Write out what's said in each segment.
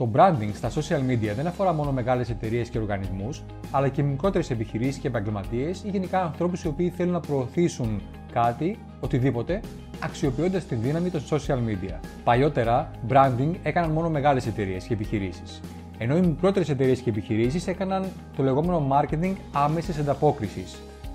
Το branding στα social media δεν αφορά μόνο μεγάλες εταιρείες και οργανισμούς, αλλά και μικρότερες επιχειρήσεις και επαγγελματίες ή γενικά ανθρώπους οι οποίοι θέλουν να προωθήσουν κάτι, οτιδήποτε, αξιοποιώντας τη δύναμη των social media. Παλιότερα, branding έκαναν μόνο μεγάλες εταιρείες και επιχειρήσεις. Ενώ οι μικρότερες εταιρείες και επιχειρήσεις έκαναν το λεγόμενο marketing άμεσης ανταπόκρισης,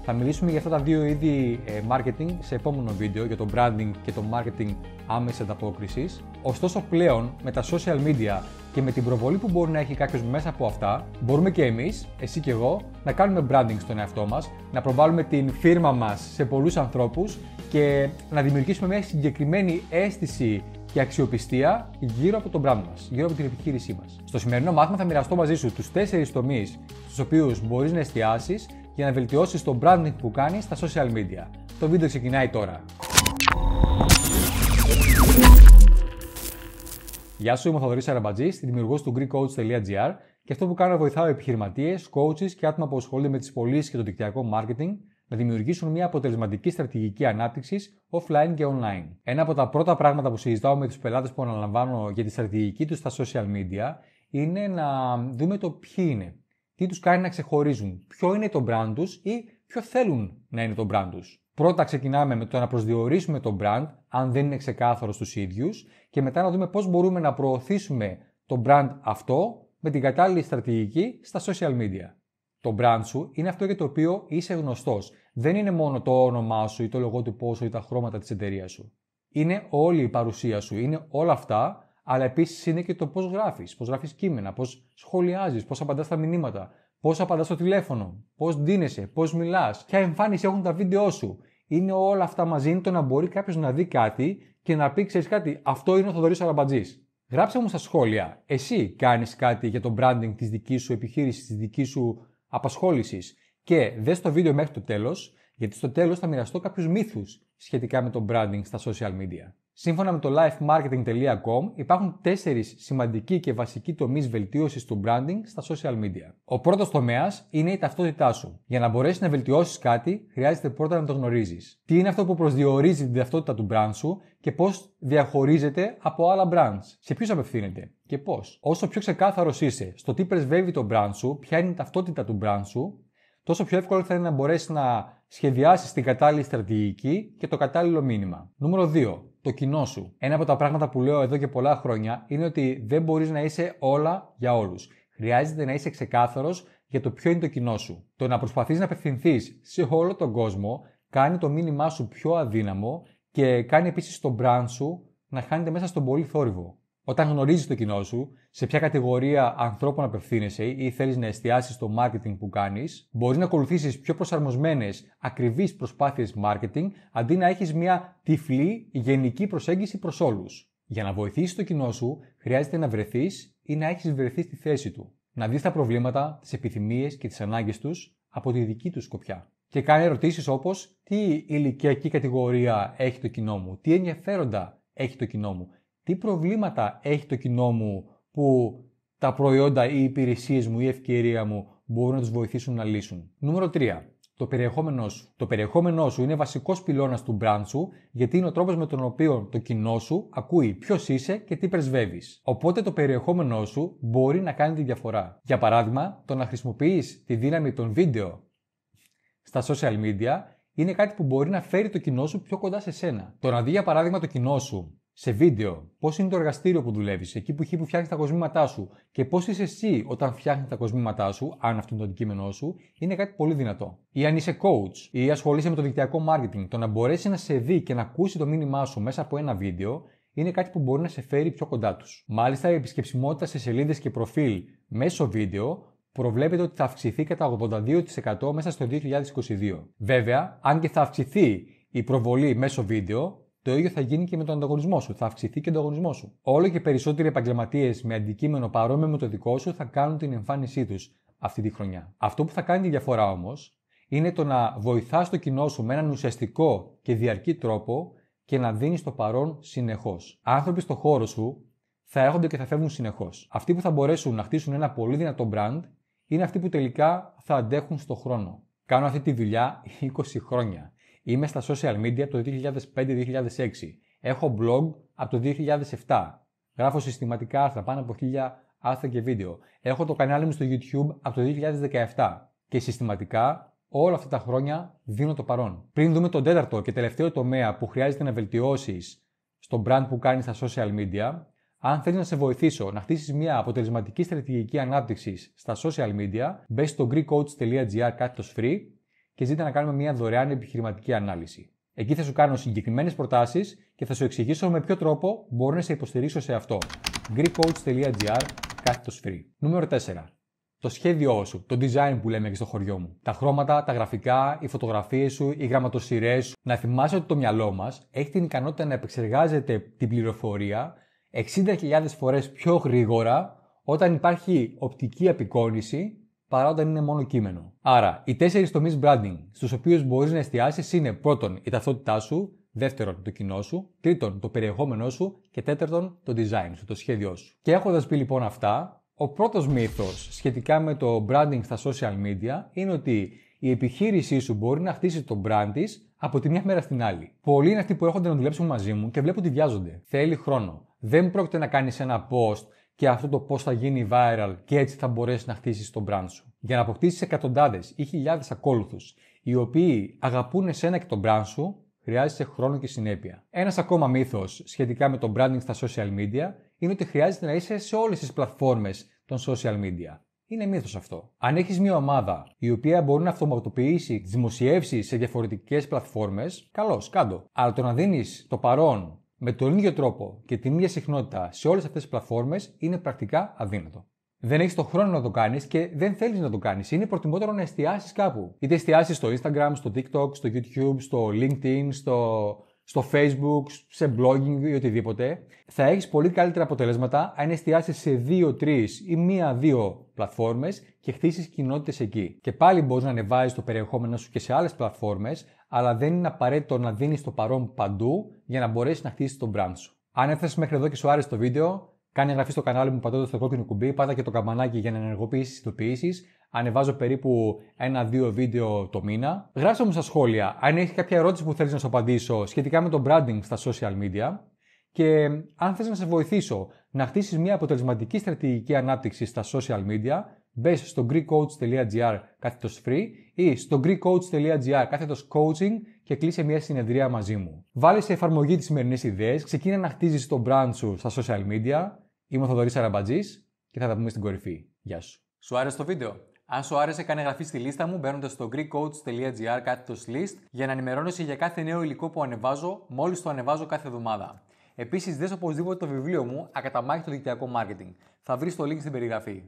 θα μιλήσουμε για αυτά τα δύο είδη ε, marketing σε επόμενο βίντεο για το branding και το marketing άμεσης ανταπόκρισης. Ωστόσο, πλέον με τα social media και με την προβολή που μπορεί να έχει κάποιος μέσα από αυτά, μπορούμε και εμείς, εσύ και εγώ, να κάνουμε branding στον εαυτό μας, να προβάλλουμε την φίρμα μας σε πολλούς ανθρώπους και να δημιουργήσουμε μια συγκεκριμένη αίσθηση και αξιοπιστία γύρω από τον brand μας, γύρω από την επιχείρησή μας. Στο σημερινό μάθημα θα μοιραστώ μαζί σου τους 4 τομείς στους οποίους μπορείς να εστιάσεις για να βελτιώσεις το branding που κάνεις στα social media. Το βίντεο ξεκινάει τώρα. Γεια σου, είμαι ο Θοδωρής Αραμπατζής, δημιουργός του GreekCoach.gr και αυτό που κάνω να βοηθάω επιχειρηματίες, coaches και άτομα που ασχολούνται με τις πωλήσεις και το δικτυακό marketing να δημιουργήσουν μια αποτελεσματική στρατηγική ανάπτυξης offline και online. Ένα από τα πρώτα πράγματα που συζητάω με τους πελάτες που αναλαμβάνω για τη στρατηγική τους στα social media είναι να δούμε το ποιοι είναι τι τους κάνει να ξεχωρίζουν, ποιο είναι το brand τους ή ποιο θέλουν να είναι το brand τους. Πρώτα ξεκινάμε με το να προσδιορίσουμε το brand, αν δεν είναι ξεκάθαρο στους ίδιους, και μετά να δούμε πώς μπορούμε να προωθήσουμε το brand αυτό με την κατάλληλη στρατηγική στα social media. Το brand σου είναι αυτό για το οποίο είσαι γνωστός. Δεν είναι μόνο το όνομά σου ή το λογότυπό σου ή τα χρώματα της εταιρείας σου. Είναι όλη η παρουσία σου, η τα χρωματα τη εταιρεια όλα αυτά αλλά επίσης είναι και το πώς γράφεις, πώς γράφεις κείμενα, πώς σχολιάζεις, πώς απαντάς τα μηνύματα, πώς απαντάς στο τηλέφωνο, πώς ντύνεσαι, πώς μιλάς, ποια εμφάνιση έχουν τα βίντεο σου. Είναι όλα αυτά μαζί, είναι το να μπορεί κάποιος να δει κάτι και να πει: Ξέρεις κάτι, αυτό είναι ο Θοδωρής Αραμπατζής. Γράψε μου στα σχόλια, εσύ κάνεις κάτι για το branding της δικής σου επιχείρησης, της δικής σου απασχόλησης. Και δες το βίντεο μέχρι το τέλος, γιατί στο τέλος θα μοιραστώ κάποιους μύθους σχετικά με το branding στα social media. Σύμφωνα με το lifemarketing.com υπάρχουν τέσσερις σημαντικοί και βασικοί τομείς βελτίωσης του branding στα social media. Ο πρώτος τομέας είναι η ταυτότητά σου. Για να μπορέσεις να βελτιώσεις κάτι, χρειάζεται πρώτα να το γνωρίζεις. Τι είναι αυτό που προσδιορίζει την ταυτότητα του brand σου και πώς διαχωρίζεται από άλλα brands. Σε ποιους απευθύνεται και πώς. Όσο πιο ξεκάθαρος είσαι στο τι πρεσβεύει το brand σου, ποια είναι η ταυτότητα του brand σου, τόσο πιο εύκολο θα είναι να μπορέσεις να σχεδιάσεις την κατάλληλη στρατηγική και το κατάλληλο μήνυμα. Νούμερο 2 το κοινό σου. Ένα από τα πράγματα που λέω εδώ και πολλά χρόνια είναι ότι δεν μπορείς να είσαι όλα για όλους. Χρειάζεται να είσαι ξεκάθαρος για το ποιο είναι το κοινό σου. Το να προσπαθείς να απευθυνθείς σε όλο τον κόσμο κάνει το μήνυμά σου πιο αδύναμο και κάνει επίσης τον brand σου να χάνεται μέσα στον πολύ θόρυβο. Όταν γνωρίζεις το κοινό σου, σε ποια κατηγορία ανθρώπων απευθύνεσαι ή θέλεις να εστιάσεις το marketing που κάνεις, μπορείς να ακολουθήσεις πιο προσαρμοσμένες, ακριβείς προσπάθειες marketing αντί να έχεις μια τυφλή, γενική προσέγγιση προς όλους. Για να βοηθήσεις το κοινό σου, χρειάζεται να βρεθείς ή να έχεις βρεθεί στη θέση του. Να δεις τα προβλήματα, τις επιθυμίες και τις ανάγκες τους από τη δική τους σκοπιά. Και κάνει ερωτήσεις όπως: Τι ηλικιακή κατηγορία έχει το κοινό μου, τι ενδιαφέροντα έχει το κοινό μου, τι προβλήματα έχει το κοινό μου που τα προϊόντα ή οι υπηρεσίες μου ή η ευκαιρία μου μπορούν να τους βοηθήσουν να λύσουν. Νούμερο 3. Το περιεχόμενό σου. Το περιεχόμενό σου είναι βασικός πυλώνας του brand σου, γιατί είναι ο τρόπος με τον οποίο το κοινό σου ακούει ποιος είσαι και τι πρεσβεύεις. Οπότε το περιεχόμενό σου μπορεί να κάνει τη διαφορά. Για παράδειγμα, το να χρησιμοποιείς τη δύναμη των βίντεο στα social media είναι κάτι που μπορεί να φέρει το κοινό σου πιο κοντά σε σένα. Το να δει για παράδειγμα το κοινό σου σε βίντεο, πώς είναι το εργαστήριο που δουλεύεις, εκεί που που φτιάχνεις τα κοσμήματά σου και πώς είσαι εσύ όταν φτιάχνεις τα κοσμήματά σου, αν αυτό είναι το αντικείμενό σου, είναι κάτι πολύ δυνατό. Ή αν είσαι coach ή ασχολείσαι με το δικτυακό marketing, το να μπορέσει να σε δει και να ακούσει το μήνυμά σου μέσα από ένα βίντεο είναι κάτι που μπορεί να σε φέρει πιο κοντά τους. Μάλιστα, η επισκεψιμότητα σε σελίδες και προφίλ μέσω βίντεο προβλέπεται ότι θα αυξηθεί κατά 82% μέσα στο 2022. Βέβαια, αν και θα αυξηθεί η προβολή μέσω βίντεο, το ίδιο θα γίνει και με τον ανταγωνισμό σου. Θα αυξηθεί και ο ανταγωνισμός σου. Όλο και περισσότεροι επαγγελματίες με αντικείμενο παρόμοιο με το δικό σου θα κάνουν την εμφάνισή τους αυτή τη χρονιά. Αυτό που θα κάνει τη διαφορά όμως είναι το να βοηθάς το κοινό σου με έναν ουσιαστικό και διαρκή τρόπο και να δίνεις το παρόν συνεχώς. Άνθρωποι στο χώρο σου θα έρχονται και θα φεύγουν συνεχώς. Αυτοί που θα μπορέσουν να χτίσουν ένα πολύ δυνατό brand είναι αυτοί που τελικά θα αντέχουν στο χρόνο. Κάνω αυτή τη δουλειά 20 χρόνια. Είμαι στα social media το 2005-2006. Έχω blog από το 2007. Γράφω συστηματικά άρθρα, πάνω από 1000 άρθρα και βίντεο. Έχω το κανάλι μου στο YouTube από το 2017. Και συστηματικά όλα αυτά τα χρόνια δίνω το παρόν. Πριν δούμε τον τέταρτο και τελευταίο τομέα που χρειάζεται να βελτιώσεις στο brand που κάνεις στα social media, αν θέλεις να σε βοηθήσω να χτίσεις μια αποτελεσματική στρατηγική ανάπτυξης στα social media, μπες στο GreekCoach.gr κάτω free και ζήτα να κάνουμε μια δωρεάν επιχειρηματική ανάλυση. Εκεί θα σου κάνω συγκεκριμένες προτάσεις και θα σου εξηγήσω με ποιο τρόπο μπορώ να σε υποστηρίξω σε αυτό. GreekCoach.gr κάθετος free. Νούμερο 4. Το σχέδιό σου, το design που λέμε και στο χωριό μου. Τα χρώματα, τα γραφικά, οι φωτογραφίες σου, οι γραμματοσυρές σου. Να θυμάσαι ότι το μυαλό μας έχει την ικανότητα να επεξεργάζεται την πληροφορία 60.000 φορές πιο γρήγορα όταν υπάρχει οπτική απεικόνηση παρά όταν είναι μόνο κείμενο. Άρα, οι τέσσερις τομείς branding στους οποίους μπορείς να εστιάσεις είναι πρώτον η ταυτότητά σου, δεύτερον το κοινό σου, τρίτον το περιεχόμενό σου και τέταρτον το design σου, το σχέδιό σου. Και έχοντας πει λοιπόν αυτά, ο πρώτος μύθος σχετικά με το branding στα social media είναι ότι η επιχείρησή σου μπορεί να χτίσει το brand της από τη μια μέρα στην άλλη. Πολλοί είναι αυτοί που έρχονται να δουλέψουν μαζί μου και βλέπω ότι βιάζονται. Θέλει χρόνο. Δεν πρόκειται να κάνεις ένα post και αυτό το πώς θα γίνει viral και έτσι θα μπορέσεις να χτίσεις τον brand σου. Για να αποκτήσεις εκατοντάδες ή χιλιάδες ακόλουθους, οι οποίοι αγαπούν εσένα και τον brand σου, χρειάζεσαι χρόνο και συνέπεια. Ένας ακόμα μύθος σχετικά με το branding στα social media είναι ότι χρειάζεται να είσαι σε όλες τις πλατφόρμες των social media. Είναι μύθος αυτό. Αν έχεις μια ομάδα η οποία μπορεί να αυτοματοποιήσει τις δημοσιεύσεις σε διαφορετικές πλατφόρμες, καλώς, κάτω, Αλλά το να δίνεις το παρόν με τον ίδιο τρόπο και την ίδια συχνότητα σε όλες αυτές τις πλατφόρμες είναι πρακτικά αδύνατο. Δεν έχεις τον χρόνο να το κάνεις και δεν θέλεις να το κάνεις. Είναι προτιμότερο να εστιάσεις κάπου. Είτε εστιάσεις στο Instagram, στο TikTok, στο YouTube, στο LinkedIn, στο, στο Facebook, σε blogging ή οτιδήποτε. Θα έχεις πολύ καλύτερα αποτελέσματα αν εστιάσεις σε δύο-τρει ή μία-δύο πλατφόρμες και χτίσεις κοινότητες εκεί. Και πάλι μπορείς να ανεβάζει το περιεχόμενο σου και σε άλλες πλατφόρμες, αλλά δεν είναι απαραίτητο να δίνεις το παρόν παντού για να μπορέσεις να χτίσεις τον brand σου. Αν έφτασε μέχρι εδώ και σου άρεσε το βίντεο, κάνε εγγραφή στο κανάλι μου πατώντας το κόκκινο κουμπί, πάτα και το καμπανάκι για να ενεργοποιήσεις τις ειδοποιήσεις. Ανεβάζω περίπου ένα-δύο βίντεο το μήνα. Γράψτε μου στα σχόλια αν έχεις κάποια ερώτηση που θέλεις να σου απαντήσω σχετικά με το branding στα social media. Και αν θες να σε βοηθήσω να χτίσεις μια αποτελεσματική στρατηγική ανάπτυξη στα social media, Μπες στο greekcoach.gr κάθετος free ή στο greekcoach.gr κάθετος coaching και κλείσε μια συνεδρία μαζί μου. Βάλει σε εφαρμογή τις σημερινές ιδέες, ξεκίνα να χτίζεις το brand σου στα social media. Είμαι ο Θοδωρής Αραμπατζής και θα τα πούμε στην κορυφή. Γεια σου. Σου άρεσε το βίντεο. Αν σου άρεσε, κάνε εγγραφή στη λίστα μου μπαίνοντας στο greekcoach.gr κάθετος list για να ενημερώνεσαι για κάθε νέο υλικό που ανεβάζω μόλις το ανεβάζω κάθε εβδομάδα. Επίσης, δες οπωσδήποτε το βιβλίο μου Ακαταμάχητο Δικτυακό Μάρκετινγκ. Θα βρεις το link στην περιγραφή.